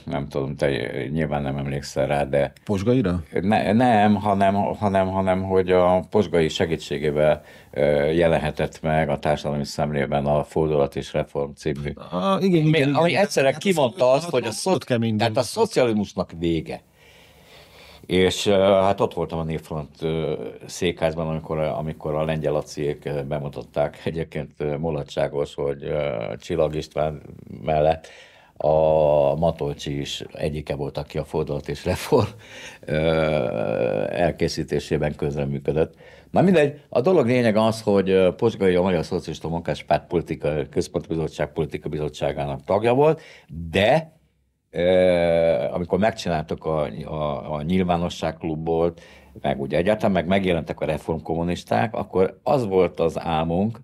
nem tudom, te nyilván nem emlékszel rá, de... Posgaira? Ne, nem, hanem, hanem, hanem, hogy a posgai segítségével jelenhetett meg a társadalmi szemlében a Fordulat és Reform című. A, ah, igen, igen, igen. Ami egyszerre hát kimondta az, azt, hogy a, szo- tehát a szocializmusnak vége. És hát ott voltam a Néfront székházban, amikor, amikor a lengyel aciék bemutatták egyébként mulatságos, hogy Csillag István mellett a Matolcsi is egyike volt, aki a fordulat és reform elkészítésében közreműködött. Na mindegy, a dolog lényeg az, hogy Pozsgai a Magyar Szocialista Munkáspárt Politika Központi Bizottság Politika Bizottságának tagja volt, de amikor megcsináltak a, a, a nyilvánosságklubot, meg ugye egyáltalán meg megjelentek a reformkommunisták, akkor az volt az álmunk,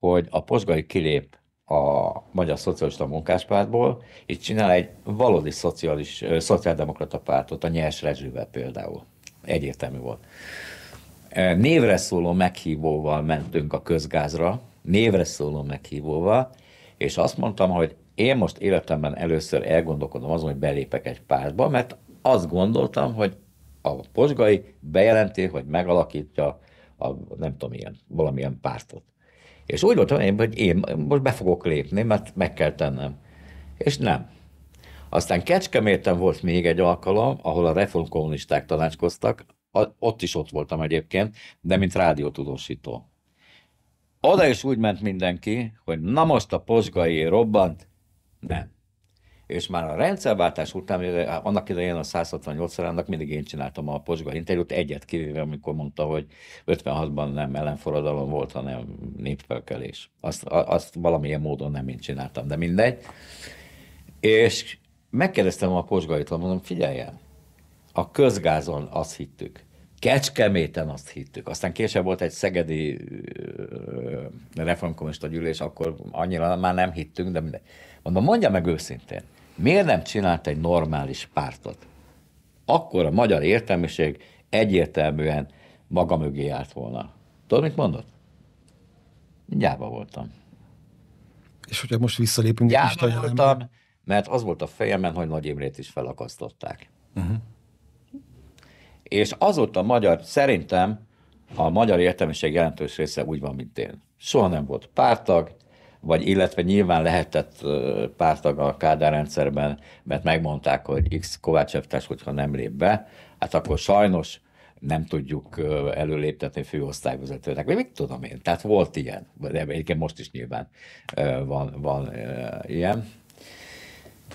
hogy a posgai kilép a Magyar Szocialista Munkáspártból, és csinál egy valódi szocialis, szociáldemokrata pártot, a Nyers Rezsővel például. Egyértelmű volt. Névre szóló meghívóval mentünk a közgázra, névre szóló meghívóval, és azt mondtam, hogy én most életemben először elgondolkodom azon, hogy belépek egy pártba, mert azt gondoltam, hogy a posgai bejelenti, hogy megalakítja a, nem tudom, ilyen, valamilyen pártot. És úgy voltam én, hogy én most be fogok lépni, mert meg kell tennem. És nem. Aztán Kecskeméten volt még egy alkalom, ahol a reformkommunisták tanácskoztak, ott is ott voltam egyébként, de mint rádiótudósító. Oda is úgy ment mindenki, hogy na most a posgai robbant, nem. És már a rendszerváltás után, hát annak idején a 168 annak mindig én csináltam a Pozsga interjút, egyet kivéve, amikor mondta, hogy 56-ban nem ellenforradalom volt, hanem népfelkelés. Azt, azt valamilyen módon nem én csináltam, de mindegy. És megkérdeztem a Posgaitól, mondom, figyeljen, a közgázon azt hittük, Kecskeméten azt hittük. Aztán később volt egy szegedi reformkommunista gyűlés, akkor annyira már nem hittünk, de mindegy. Mondom, mondja meg őszintén, miért nem csinált egy normális pártot? Akkor a magyar értelmiség egyértelműen maga mögé állt volna. Tudod, mit mondott? Gyába voltam.
És hogyha most visszalépünk Gyába
voltam, mert az volt a fejemben, hogy Nagy Imrét is felakasztották. Uh-huh és azóta magyar, szerintem a magyar értelmiség jelentős része úgy van, mint én. Soha nem volt pártag, vagy illetve nyilván lehetett pártag a Kádár rendszerben, mert megmondták, hogy X Kovács Eftás, hogyha nem lép be, hát akkor sajnos nem tudjuk előléptetni főosztályvezetőnek, vagy mit tudom én. Tehát volt ilyen, de egyébként most is nyilván van, van ilyen.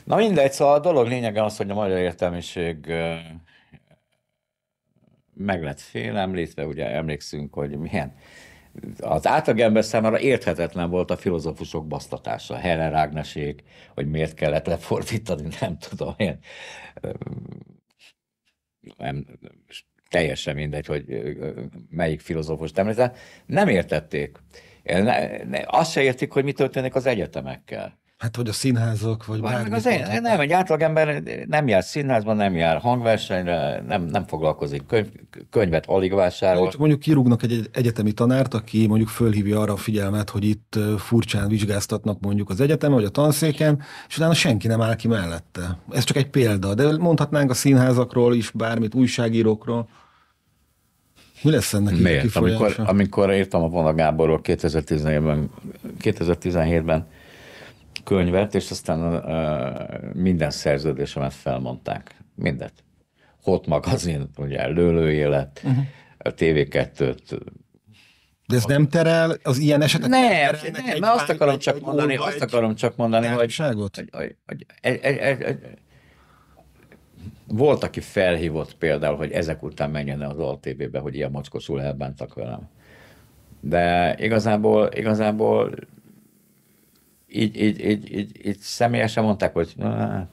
Na mindegy, szóval a dolog lényege az, hogy a magyar értelmiség meg lett félemlítve, ugye emlékszünk, hogy milyen az átlagember számára érthetetlen volt a filozófusok basztatása, Helen Ágnesék, hogy miért kellett lefordítani, nem tudom, én nem, teljesen mindegy, hogy melyik filozófust említettem. nem értették. Azt se értik, hogy mi történik az egyetemekkel.
Hát hogy a színházak, vagy bármi. Meg az én, nem, egy átlagember
nem jár színházban, nem jár hangversenyre, nem, nem foglalkozik könyv, könyvet, alig vásárol. Csak
mondjuk kirúgnak egy egyetemi tanárt, aki mondjuk fölhívja arra a figyelmet, hogy itt furcsán vizsgáztatnak mondjuk az egyetemen, vagy a tanszéken, és utána senki nem áll ki mellette. Ez csak egy példa, de mondhatnánk a színházakról is bármit, újságírókról. Mi lesz ennek Miért? Amikor,
amikor írtam a Vona Gáborról 2017-ben, 2017-ben könyvet, és aztán minden szerződésemet felmondták. Mindet. Hot magazin, ugye élet, uh-huh. Mhm. a TV2-t de ez nem terel az ilyen esetek? Nem, nem, nem azt akarom csak mondani, azt akarom csak mondani, hogy, hogy, hogy, volt, aki felhívott például, hogy ezek után menjen az ATV-be, hogy ilyen mocskosul elbántak velem. De igazából, igazából így, így, így, így, így személyesen mondták, hogy hát,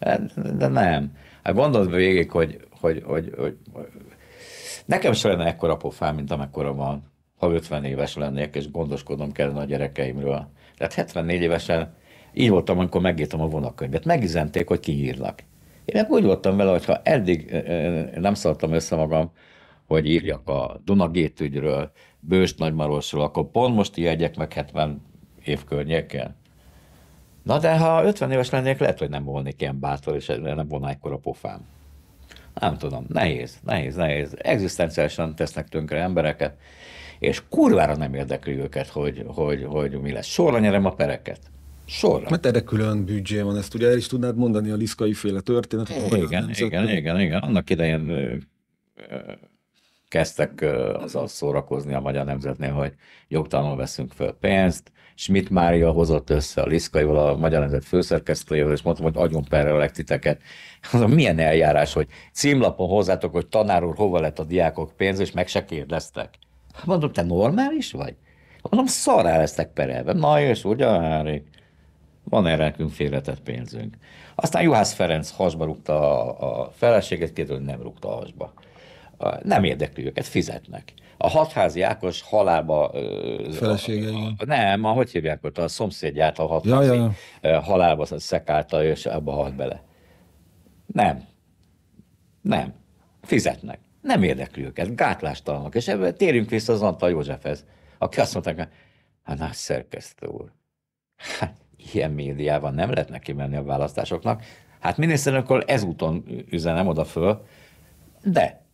hát, de nem. Hát gondold végig, hogy, hogy, hogy, hogy, hogy nekem se lenne ekkora pofám, mint amekkora van, ha 50 éves lennék, és gondoskodom kellene a gyerekeimről. Tehát 74 évesen így voltam, amikor megírtam a vonakönyvet. Megizenték, hogy kiírlak. Én meg úgy voltam vele, hogy ha eddig nem szartam össze magam, hogy írjak a Dunagét ügyről, Bős Nagymarosról, akkor pont most ijedjek meg 70 környéken. Na de ha 50 éves lennék, lehet, hogy nem volnék ilyen bátor, és nem volna a pofám. Nem tudom, nehéz, nehéz, nehéz. Egzisztenciálisan tesznek tönkre embereket, és kurvára nem érdekli őket, hogy, hogy, hogy mi lesz. Sorra nyerem a pereket.
Sorra. Mert erre külön büdzsé van, ezt ugye el is tudnád mondani a liszkai féle történet. Igen, igen, igen,
igen, igen. Annak idején kezdtek azzal szórakozni a magyar nemzetnél, hogy jogtalanul veszünk föl pénzt, Schmidt Mária hozott össze a Liszkaival, a Magyar Nemzet főszerkesztőjével, és mondtam, hogy adjon perrelek titeket. Mondom, milyen eljárás, hogy címlapon hozzátok, hogy tanár úr, hova lett a diákok pénz, és meg se kérdeztek. Mondom, te normális vagy? Mondom, szarrá lesztek perelve. Na és ugye, Van erre nekünk félretett pénzünk. Aztán Juhász Ferenc hasba rúgta a, a feleséget, kérdő, hogy nem rúgta a hasba. Nem érdekli őket, fizetnek. A hatházi Ákos halálba... Felesége, a, Nem, a, hogy hívják ott, a szomszédját a hatházi ja, ja. halálba szekálta, és abba halt bele. Nem. Nem. Fizetnek. Nem érdekli őket. Gátlástalanok. És ebből térjünk vissza az Antal Józsefhez, aki azt mondta, hát na, szerkesztő úr, hát ilyen médiában nem lehet neki menni a választásoknak. Hát miniszterelnök ezúton üzenem oda föl, de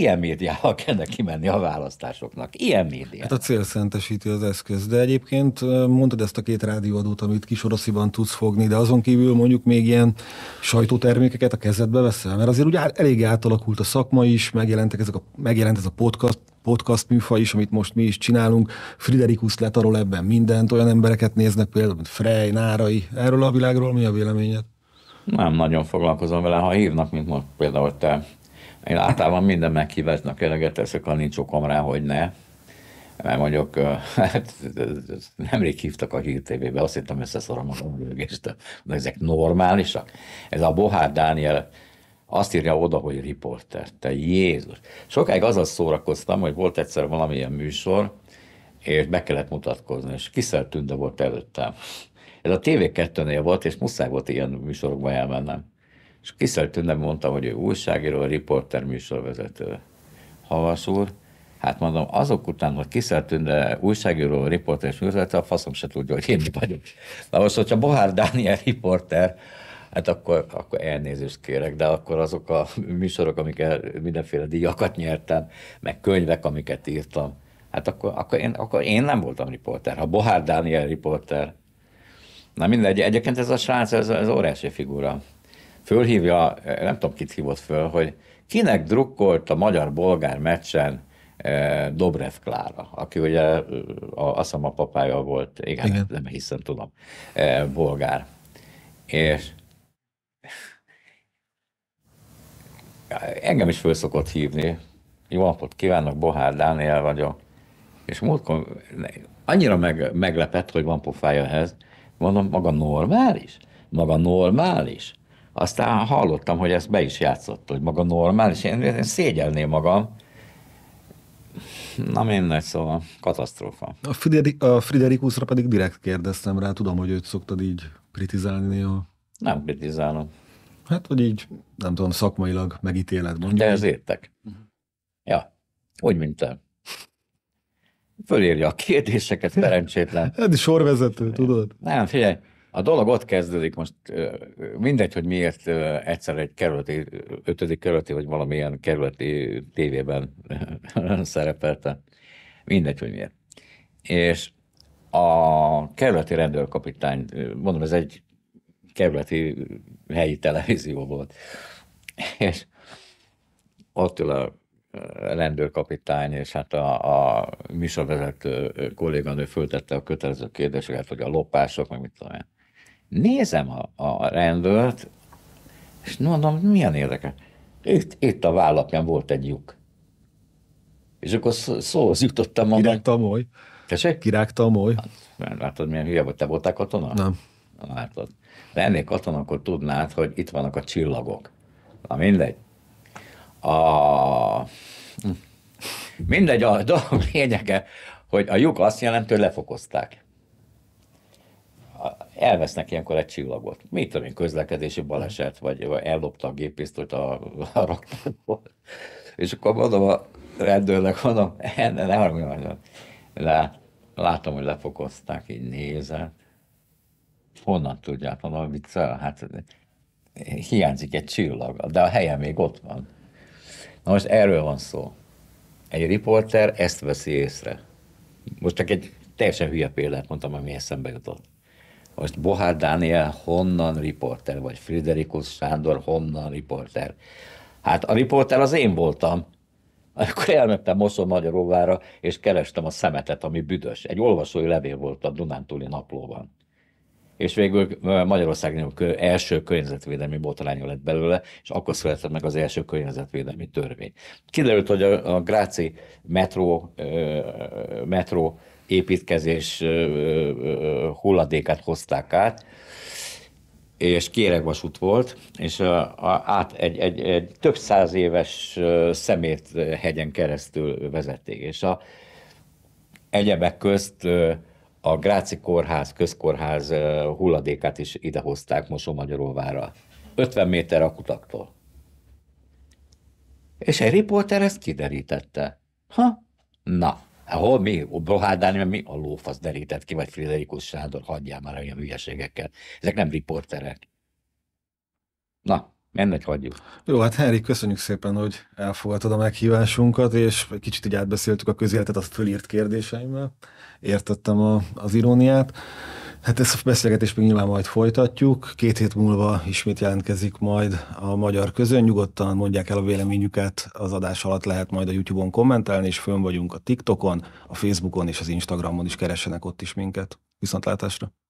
Ilyen médiával kellene kimenni a választásoknak. Ilyen
média. Hát a cél szentesíti az eszköz. De egyébként mondtad ezt a két rádióadót, amit kisorosziban tudsz fogni, de azon kívül mondjuk még ilyen sajtótermékeket a kezedbe veszel, mert azért ugye elég átalakult a szakma is, megjelentek ezek a, megjelent ez a podcast, podcast műfaj is, amit most mi is csinálunk. Friderikus letarol ebben mindent, olyan embereket néznek például, mint Frey, Nárai. Erről a világról mi a véleményed? Nem
nagyon foglalkozom vele, ha hívnak, mint most például te én általában minden meghívásnak eleget teszek, ha nincs okom rá, hogy ne. Mert mondjuk, hát nemrég hívtak a Hír TV-be, azt hittem összeszorom a gondolgést, de ezek normálisak. Ez a Bohár Dániel azt írja oda, hogy riporter. Te Jézus! Sokáig azzal szórakoztam, hogy volt egyszer valamilyen műsor, és be kellett mutatkozni, és Kiszer Tünde volt előttem. Ez a TV2-nél volt, és muszáj volt ilyen műsorokba elmennem. És kiszeltőnek mondtam, hogy ő újságíró, riporter, műsorvezető. Havas úr, hát mondom, azok után, hogy de újságíró, riporter és műsorvezető, a faszom se tudja, hogy én mi vagyok. Na most, hogyha Bohár Dániel riporter, Hát akkor, akkor elnézést kérek, de akkor azok a műsorok, amiket mindenféle díjakat nyertem, meg könyvek, amiket írtam, hát akkor, akkor, én, akkor én nem voltam riporter. Ha Bohár Dániel riporter, na mindegy, egyébként ez a srác, ez, ez óriási figura fölhívja, nem tudom kit hívott föl, hogy kinek drukkolt a magyar-bolgár meccsen eh, Dobrev Klára, aki ugye eh, a, azt hiszem a papája volt, igen, igen. nem hiszem, tudom, eh, bolgár. És engem is föl szokott hívni, jó napot kívánok, Bohár Dániel vagyok, és múltkor annyira meg, meglepett, hogy van pofája ehhez, mondom, maga normális? Maga normális? Aztán hallottam, hogy ezt be is játszott, hogy maga normális, én, én szégyelném magam. Na mindegy, szóval katasztrófa.
A, Frideri- a Friderikuszra pedig direkt kérdeztem rá, tudom, hogy őt szoktad így kritizálni néha. Nem kritizálom. Hát, hogy így, nem tudom, szakmailag megítélet mondjuk. De ez értek. Ja,
úgy, mint te. Fölírja a kérdéseket, szerencsétlen.
Hát sorvezető, tudod?
Nem, figyelj, a dolog ott kezdődik most, mindegy, hogy miért egyszer egy kerületi, ötödik kerületi, vagy valamilyen kerületi tévében szerepelte. Mindegy, hogy miért. És a kerületi rendőrkapitány, mondom, ez egy kerületi helyi televízió volt, és ott ül a rendőrkapitány, és hát a, a műsorvezető kolléganő föltette a kötelező kérdéseket, hogy a lopások, meg mit tudom én. Nézem a, a rendőrt, és mondom, milyen érdekes. Itt, itt a vállapján volt egy lyuk. És akkor szó, szóhoz jutottam. a amely... Tamoly. Tessék? a moly. Hát, látod, milyen hülye volt. te voltál katona? Nem. Látod. Lennék katona, akkor tudnád, hogy itt vannak a csillagok. Na mindegy. A... Hm. Mindegy, a dolog lényege, hogy a lyuk azt jelenti, hogy lefokozták elvesznek ilyenkor egy csillagot. Mit tudom én, közlekedési baleset, vagy, ellopta a géppisztolyt a, a raktárból. És akkor mondom a rendőrnek, mondom, ne, ne haragudj le, látom, hogy lefokozták, így nézett. Honnan tudják, mondom, mit hát hiányzik egy csillag, de a helye még ott van. Na most erről van szó. Egy riporter ezt veszi észre. Most csak egy teljesen hülye példát mondtam, ami eszembe jutott. Most Bohár Dániel honnan riporter, vagy Friderikus Sándor honnan riporter? Hát a riporter az én voltam. Akkor elmentem Magyaróvára, és kerestem a szemetet, ami büdös. Egy olvasói levél volt a Dunántúli naplóban. És végül Magyarország első környezetvédelmi botránya lett belőle, és akkor született meg az első környezetvédelmi törvény. Kiderült, hogy a, a Gráci metró, metró építkezés hulladékát hozták át, és kéregvasút volt, és a, a, át egy, egy, egy több száz éves szemét hegyen keresztül vezették. És a egyebek közt a Gráci Kórház, közkórház hulladékát is idehozták Mosó-Magyaróvára. 50 méter a kutaktól. És egy riporter ezt kiderítette. Ha? Na, Hol mi? Brohádán, mert mi a lófasz derített ki, vagy Friderikus Sándor, hagyjál már olyan hülyeségekkel. Ezek nem riporterek. Na, ennek hagyjuk.
Jó, hát Henrik, köszönjük szépen, hogy elfogadtad a meghívásunkat, és egy kicsit így átbeszéltük a közéletet a fölírt kérdéseimmel. Értettem a, az iróniát. Hát ezt a beszélgetést még nyilván majd folytatjuk. Két hét múlva ismét jelentkezik majd a magyar közön. Nyugodtan mondják el a véleményüket, az adás alatt lehet majd a YouTube-on kommentelni, és fönn vagyunk a TikTokon, a Facebookon és az Instagramon is keressenek ott is minket. Viszontlátásra!